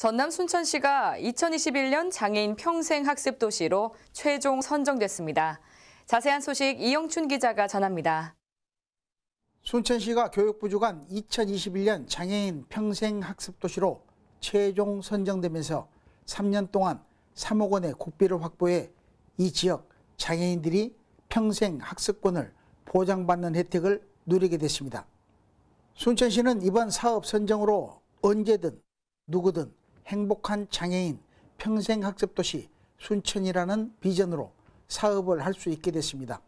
전남 순천시가 2021년 장애인 평생 학습 도시로 최종 선정됐습니다. 자세한 소식 이영춘 기자가 전합니다. 순천시가 교육부 주관 2021년 장애인 평생 학습 도시로 최종 선정되면서 3년 동안 3억 원의 국비를 확보해 이 지역 장애인들이 평생 학습권을 보장받는 혜택을 누리게 됐습니다. 순천시는 이번 사업 선정으로 언제든 누구든 행복한 장애인 평생학습도시 순천이라는 비전으로 사업을 할 수 있게 됐습니다.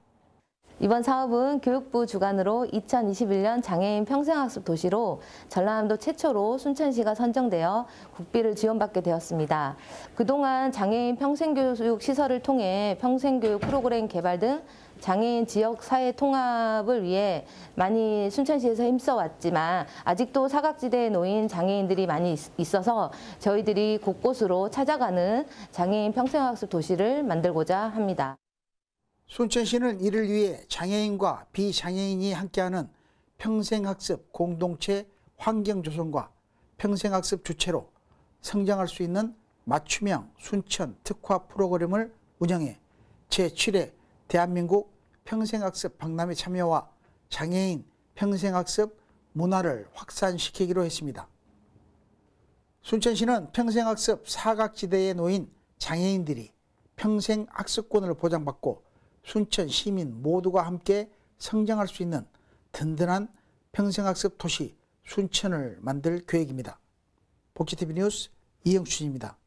이번 사업은 교육부 주관으로 2021년 장애인 평생학습 도시로 전라남도 최초로 순천시가 선정되어 국비를 지원받게 되었습니다. 그동안 장애인 평생교육 시설을 통해 평생교육 프로그램 개발 등 장애인 지역 사회 통합을 위해 많이 순천시에서 힘써왔지만 아직도 사각지대에 놓인 장애인들이 많이 있어서 저희들이 곳곳으로 찾아가는 장애인 평생학습 도시를 만들고자 합니다. 순천시는 이를 위해 장애인과 비장애인이 함께하는 평생학습 공동체 환경 조성과 평생학습 주체로 성장할 수 있는 맞춤형 순천 특화 프로그램을 운영해 제7회 대한민국 평생학습 박람회 참여와 장애인 평생학습 문화를 확산시키기로 했습니다. 순천시는 평생학습 사각지대에 놓인 장애인들이 평생학습권을 보장받고 순천 시민 모두가 함께 성장할 수 있는 든든한 평생학습 도시 순천을 만들 계획입니다. 복지TV 뉴스 이영춘입니다.